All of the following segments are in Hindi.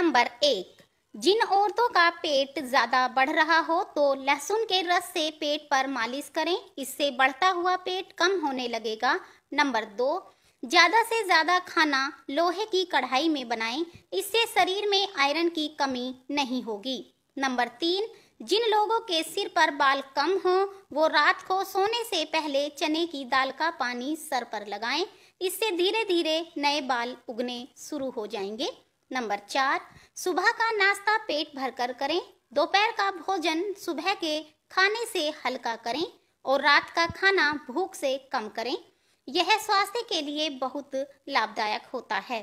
नंबर एक जिन औरतों का पेट ज़्यादा बढ़ रहा हो तो लहसुन के रस से पेट पर मालिश करें इससे बढ़ता हुआ पेट कम होने लगेगा नंबर दो ज़्यादा से ज़्यादा खाना लोहे की कढ़ाई में बनाएं इससे शरीर में आयरन की कमी नहीं होगी नंबर तीन जिन लोगों के सिर पर बाल कम हो वो रात को सोने से पहले चने की दाल का पानी सर पर लगाएं इससे धीरे धीरे नए बाल उगने शुरू हो जाएंगे नंबर चार सुबह का नाश्ता पेट भरकर करें दोपहर का भोजन सुबह के खाने से हल्का करें और रात का खाना भूख से कम करें यह स्वास्थ्य के लिए बहुत लाभदायक होता है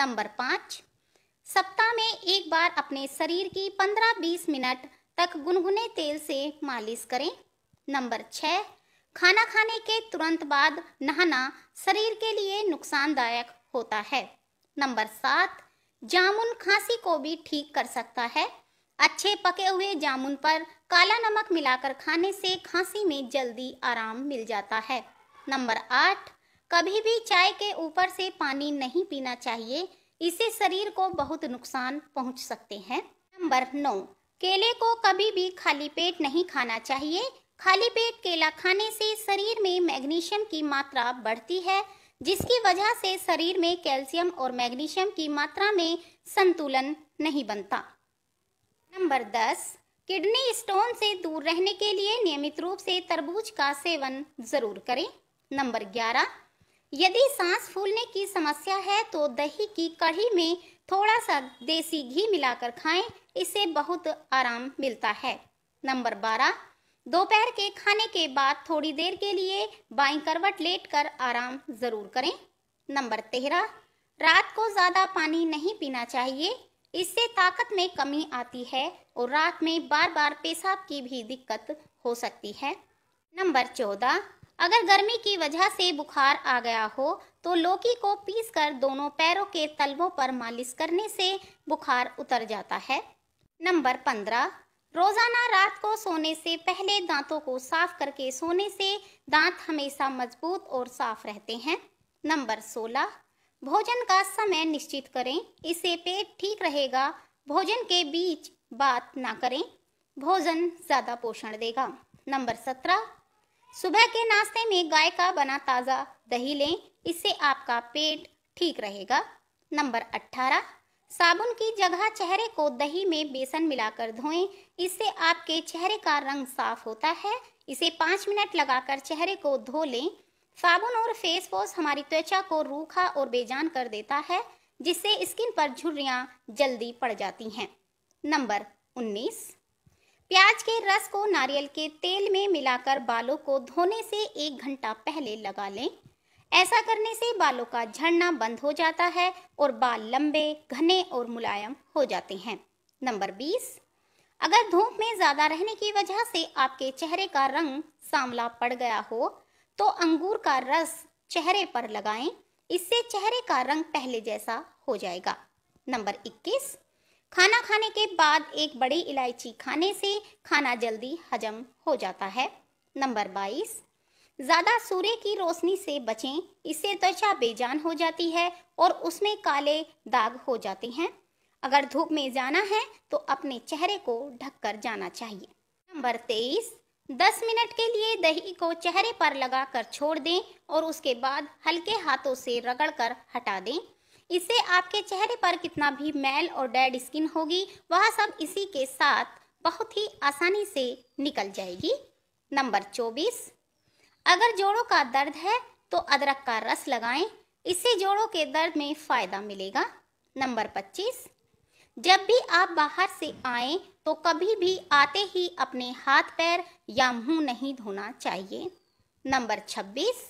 नंबर पाँच सप्ताह में एक बार अपने शरीर की 15-20 मिनट तक गुनगुने तेल से मालिश करें नंबर छः खाना खाने के तुरंत बाद नहाना शरीर के लिए नुकसानदायक होता है नंबर सात जामुन खांसी को भी ठीक कर सकता है अच्छे पके हुए जामुन पर काला नमक मिलाकर खाने से खांसी में जल्दी आराम मिल जाता है नंबर आठ कभी भी चाय के ऊपर से पानी नहीं पीना चाहिए इससे शरीर को बहुत नुकसान पहुंच सकते हैं नंबर नौ केले को कभी भी खाली पेट नहीं खाना चाहिए खाली पेट केला खाने से शरीर में मैग्नीशियम की मात्रा बढ़ती है जिसकी वजह से शरीर में कैल्शियम और मैग्नीशियम की मात्रा में संतुलन नहीं बनता नंबर दस किडनी स्टोन से दूर रहने के लिए नियमित रूप से तरबूज का सेवन जरूर करें नंबर ग्यारह यदि सांस फूलने की समस्या है तो दही की कढ़ी में थोड़ा सा देसी घी मिलाकर खाएं इससे बहुत आराम मिलता है नंबर बारह दोपहर के खाने के बाद थोड़ी देर के लिए बाई करवट लेट कर आराम जरूर करें नंबर तेरह रात को ज़्यादा पानी नहीं पीना चाहिए इससे ताकत में कमी आती है और रात में बार बार पेशाब की भी दिक्कत हो सकती है नंबर चौदह अगर गर्मी की वजह से बुखार आ गया हो तो लौकी को पीसकर दोनों पैरों के तलवों पर मालिश करने से बुखार उतर जाता है नंबर पंद्रह रोजाना रात को सोने से पहले दांतों को साफ करके सोने से दांत हमेशा मजबूत और साफ रहते हैं नंबर सोलह भोजन का समय निश्चित करें इसे पेट ठीक रहेगा भोजन के बीच बात ना करें भोजन ज़्यादा पोषण देगा नंबर सत्रह सुबह के नाश्ते में गाय का बना ताज़ा दही लें इससे आपका पेट ठीक रहेगा नंबर अट्ठारह साबुन की जगह चेहरे को दही में बेसन मिलाकर धोएं इससे आपके चेहरे का रंग साफ होता है इसे पाँच मिनट लगाकर चेहरे को धो लें साबुन और फेस वॉश हमारी त्वचा को रूखा और बेजान कर देता है जिससे स्किन पर झुर्रियाँ जल्दी पड़ जाती हैं नंबर उन्नीस प्याज के रस को नारियल के तेल में मिलाकर बालों को धोने से एक घंटा पहले लगा लें ऐसा करने से बालों का झड़ना बंद हो जाता है और बाल लंबे घने और मुलायम हो जाते हैं नंबर बीस अगर धूप में ज़्यादा रहने की वजह से आपके चेहरे का रंग सांवला पड़ गया हो तो अंगूर का रस चेहरे पर लगाएं इससे चेहरे का रंग पहले जैसा हो जाएगा नंबर 21 खाना खाने के बाद एक बड़ी इलायची खाने से खाना जल्दी हजम हो जाता है नंबर 22 ज़्यादा सूर्य की रोशनी से बचें इससे त्वचा बेजान हो जाती है और उसमें काले दाग हो जाते हैं अगर धूप में जाना है तो अपने चेहरे को ढककर जाना चाहिए नंबर तेईस दस मिनट के लिए दही को चेहरे पर लगाकर छोड़ दें और उसके बाद हल्के हाथों से रगड़कर हटा दें इससे आपके चेहरे पर कितना भी मैल और डेड स्किन होगी वह सब इसी के साथ बहुत ही आसानी से निकल जाएगी नंबर चौबीस अगर जोड़ों का दर्द है तो अदरक का रस लगाएं इससे जोड़ों के दर्द में फ़ायदा मिलेगा नंबर 25 जब भी आप बाहर से आए तो कभी भी आते ही अपने हाथ पैर या मुंह नहीं धोना चाहिए नंबर 26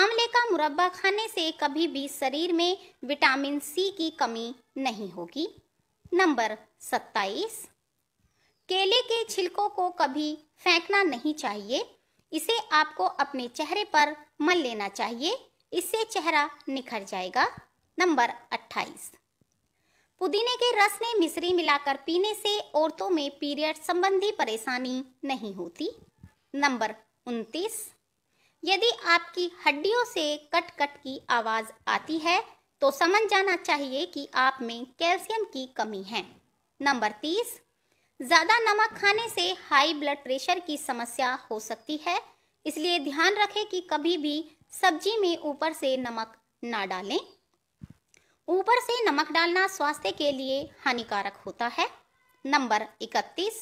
आंवले का मुरब्बा खाने से कभी भी शरीर में विटामिन सी की कमी नहीं होगी नंबर 27 केले के छिलकों को कभी फेंकना नहीं चाहिए इसे आपको अपने चेहरे पर मल लेना चाहिए इससे चेहरा निखर जाएगा नंबर 28 पुदीने के रस में मिश्री मिलाकर पीने से औरतों में पीरियड संबंधी परेशानी नहीं होती नंबर 29 यदि आपकी हड्डियों से कट कट की आवाज़ आती है तो समझ जाना चाहिए कि आप में कैल्शियम की कमी है नंबर 30 ज़्यादा नमक खाने से हाई ब्लड प्रेशर की समस्या हो सकती है इसलिए ध्यान रखें कि कभी भी सब्जी में ऊपर से नमक ना डालें ऊपर से नमक डालना स्वास्थ्य के लिए हानिकारक होता है नंबर 31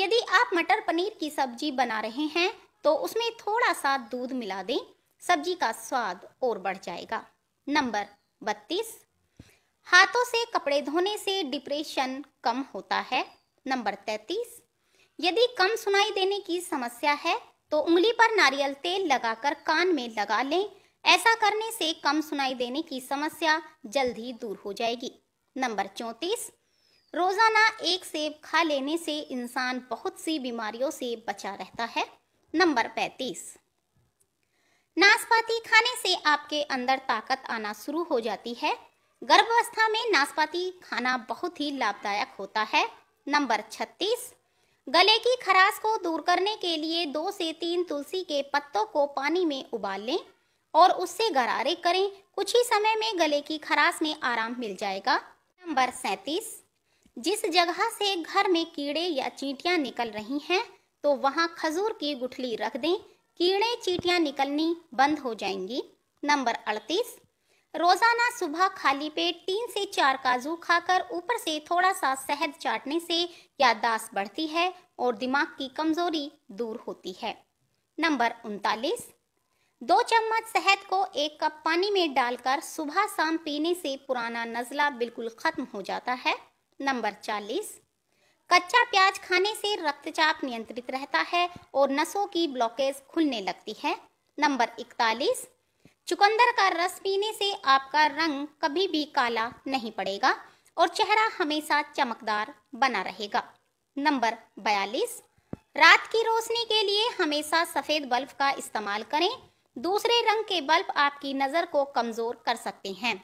यदि आप मटर पनीर की सब्जी बना रहे हैं तो उसमें थोड़ा सा दूध मिला दें सब्जी का स्वाद और बढ़ जाएगा नंबर 32 हाथों से कपड़े धोने से डिप्रेशन कम होता है नंबर तैतीस यदि कम सुनाई देने की समस्या है तो उंगली पर नारियल तेल लगाकर कान में लगा लें ऐसा करने से कम सुनाई देने की समस्या जल्द ही दूर हो जाएगी नंबर चौंतीस रोजाना एक सेब खा लेने से इंसान बहुत सी बीमारियों से बचा रहता है नंबर पैतीस नाशपाती खाने से आपके अंदर ताकत आना शुरू हो जाती है गर्भावस्था में नाशपाती खाना बहुत ही लाभदायक होता है नंबर छत्तीस गले की खराश को दूर करने के लिए दो से तीन तुलसी के पत्तों को पानी में उबाल लें और उससे गरारे करें कुछ ही समय में गले की खराश में आराम मिल जाएगा नंबर सैतीस जिस जगह से घर में कीड़े या चींटियां निकल रही हैं तो वहां खजूर की गुठली रख दें कीड़े चींटियां निकलनी बंद हो जाएंगी नंबर अड़तीस रोजाना सुबह खाली पेट तीन से चार काजू खाकर ऊपर से थोड़ा सा शहद चाटने से याददाश्त बढ़ती है और दिमाग की कमजोरी दूर होती है नंबर उनतालीस दो चम्मच शहद को एक कप पानी में डालकर सुबह शाम पीने से पुराना नज़ला बिल्कुल खत्म हो जाता है नंबर चालीस कच्चा प्याज खाने से रक्तचाप नियंत्रित रहता है और नसों की ब्लॉकेज खुलने लगती है नंबर इकतालीस चुकंदर का रस पीने से आपका रंग कभी भी काला नहीं पड़ेगा और चेहरा हमेशा चमकदार बना रहेगा नंबर बयालीस रात की रोशनी के लिए हमेशा सफ़ेद बल्ब का इस्तेमाल करें दूसरे रंग के बल्ब आपकी नज़र को कमज़ोर कर सकते हैं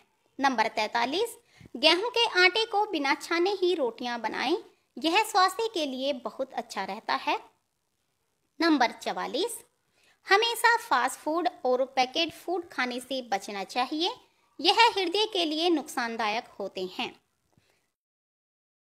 नंबर तैतालीस गेहूं के आटे को बिना छाने ही रोटियां बनाएं यह स्वास्थ्य के लिए बहुत अच्छा रहता है नंबर चवालीस हमेशा फास्ट फूड और पैकेट फूड खाने से बचना चाहिए यह हृदय के लिए नुकसानदायक होते हैं